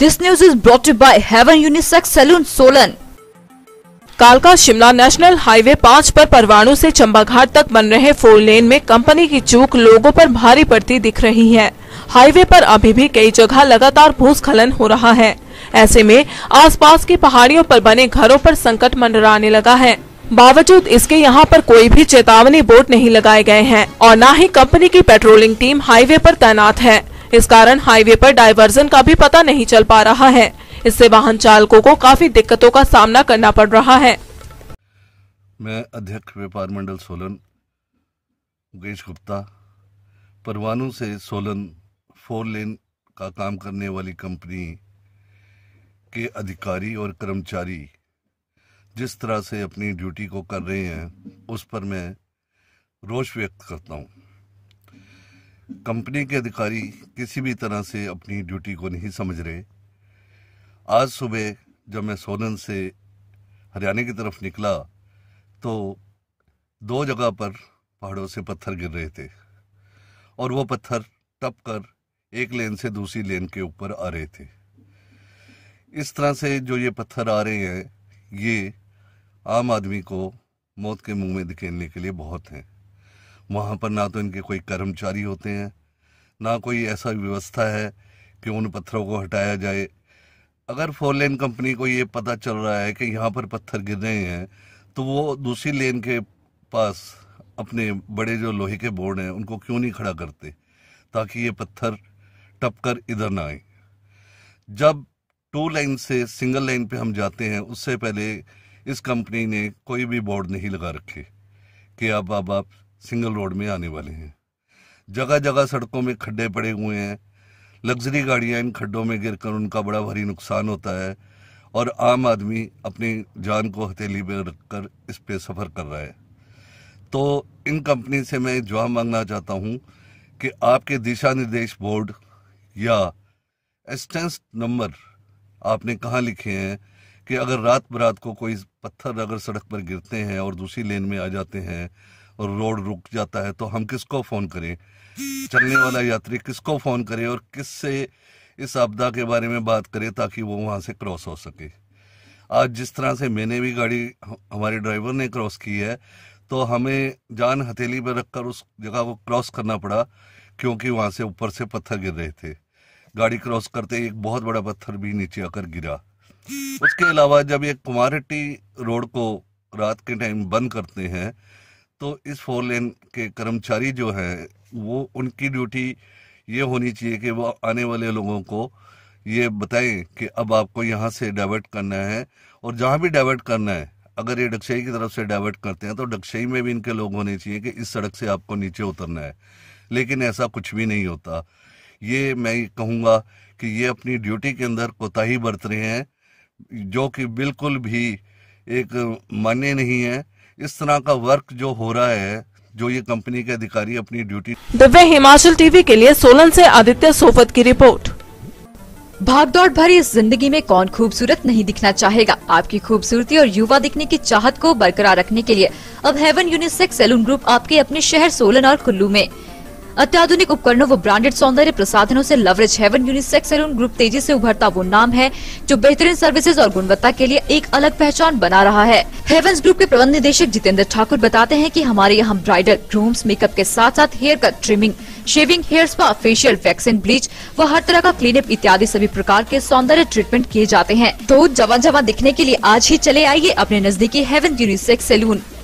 this news is brought by Haven unisex salon Solan कालका Shimla national highway पाँच पर परवाणु से चंबाघाट तक बन रहे फोर लेन में कंपनी की चूक लोगों पर भारी पड़ती दिख रही है हाईवे पर अभी भी कई जगह लगातार भूस्खलन हो रहा है ऐसे में आसपास की पहाड़ियों पर बने घरों पर संकट मंडराने लगा है बावजूद इसके यहाँ पर कोई भी चेतावनी बोर्ड नहीं लगाए गए हैं और न ही कंपनी की पेट्रोलिंग टीम हाईवे आरोप तैनात है इस कारण हाईवे पर डायवर्जन का भी पता नहीं चल पा रहा है इससे वाहन चालकों को काफी दिक्कतों का सामना करना पड़ रहा है मैं अध्यक्ष व्यापार मंडल सोलन मुकेश गुप्ता परवानों से सोलन फोर लेन का काम करने वाली कंपनी के अधिकारी और कर्मचारी जिस तरह से अपनी ड्यूटी को कर रहे हैं उस पर मैं रोष व्यक्त करता हूँ कंपनी के अधिकारी किसी भी तरह से अपनी ड्यूटी को नहीं समझ रहे आज सुबह जब मैं सोलन से हरियाणा की तरफ निकला तो दो जगह पर पहाड़ों से पत्थर गिर रहे थे और वो पत्थर टप कर एक लेन से दूसरी लेन के ऊपर आ रहे थे इस तरह से जो ये पत्थर आ रहे हैं ये आम आदमी को मौत के मुंह में धकेलने के लिए बहुत हैं वहाँ पर ना तो इनके कोई कर्मचारी होते हैं ना कोई ऐसा व्यवस्था है कि उन पत्थरों को हटाया जाए अगर फोर लेन कंपनी को ये पता चल रहा है कि यहाँ पर पत्थर गिर रहे हैं तो वो दूसरी लेन के पास अपने बड़े जो लोहे के बोर्ड हैं उनको क्यों नहीं खड़ा करते ताकि ये पत्थर टपकर इधर ना आए जब टू लाइन से सिंगल लाइन पे हम जाते हैं उससे पहले इस कंपनी ने कोई भी बोर्ड नहीं लगा रखे कि अब अब आप सिंगल रोड में आने वाले हैं जगह जगह सड़कों में खड्डे पड़े हुए हैं लग्जरी गाड़ियाँ इन खड्डों में गिरकर उनका बड़ा भारी नुकसान होता है और आम आदमी अपनी जान को हथेली में रख कर इस पर सफ़र कर रहा है तो इन कंपनी से मैं जवाब मांगना चाहता हूँ कि आपके दिशा निर्देश बोर्ड या एस्टेंस नंबर आपने कहाँ लिखे हैं कि अगर रात बरात को कोई पत्थर अगर सड़क पर गिरते हैं और दूसरी लेन में आ जाते हैं और रोड रुक जाता है तो हम किसको फ़ोन करें चलने वाला यात्री किसको फ़ोन करें और किस से इस आपदा के बारे में बात करे ताकि वो वहाँ से क्रॉस हो सके आज जिस तरह से मैंने भी गाड़ी हमारे ड्राइवर ने क्रॉस की है तो हमें जान हथेली पर रखकर उस जगह को क्रॉस करना पड़ा क्योंकि वहाँ से ऊपर से पत्थर गिर रहे थे गाड़ी क्रॉस करते एक बहुत बड़ा पत्थर भी नीचे आकर गिरा उसके अलावा जब ये कुमारहट्टी रोड को रात के टाइम बंद करते हैं तो इस फोर लेन के कर्मचारी जो हैं वो उनकी ड्यूटी ये होनी चाहिए कि वो आने वाले लोगों को ये बताएं कि अब आपको यहाँ से डाइवर्ट करना है और जहाँ भी डाइवर्ट करना है अगर ये डक्शई की तरफ से डाइवर्ट करते हैं तो डक्शई में भी इनके लोग होने चाहिए कि इस सड़क से आपको नीचे उतरना है लेकिन ऐसा कुछ भी नहीं होता ये मैं कहूँगा कि ये अपनी ड्यूटी के अंदर कोताही बरत रहे हैं जो कि बिल्कुल भी एक मान्य नहीं है इस तरह का वर्क जो हो रहा है जो ये कंपनी के अधिकारी अपनी ड्यूटी दिव्य हिमाचल टीवी के लिए सोलन से आदित्य सोफत की रिपोर्ट भागदौड़ भरी इस जिंदगी में कौन खूबसूरत नहीं दिखना चाहेगा आपकी खूबसूरती और युवा दिखने की चाहत को बरकरार रखने के लिए अब हेवन यूनिसेक्स सैलून ग्रुप आपके अपने शहर सोलन और कुल्लू में अत्याधुनिक उपकरणों व ब्रांडेड सौंदर्य प्रसाधनों से लवरेज हेवन यूनिसेक्स सैलून ग्रुप तेजी से उभरता वो नाम है जो बेहतरीन सर्विसेज और गुणवत्ता के लिए एक अलग पहचान बना रहा है हेवंस ग्रुप के प्रबंध निदेशक जितेंद्र ठाकुर बताते हैं कि हमारे यहाँ ब्राइडल ग्रूम्स मेकअप के साथ साथ hair cut trimming shaving hair spa facial waxing bleach व हर तरह का क्लीनअप इत्यादि सभी प्रकार के सौंदर्य ट्रीटमेंट किए जाते हैं तो जवा जवा दिखने के लिए आज ही चले आइए अपने नजदीकी हेवन यूनिसेक्स सैलून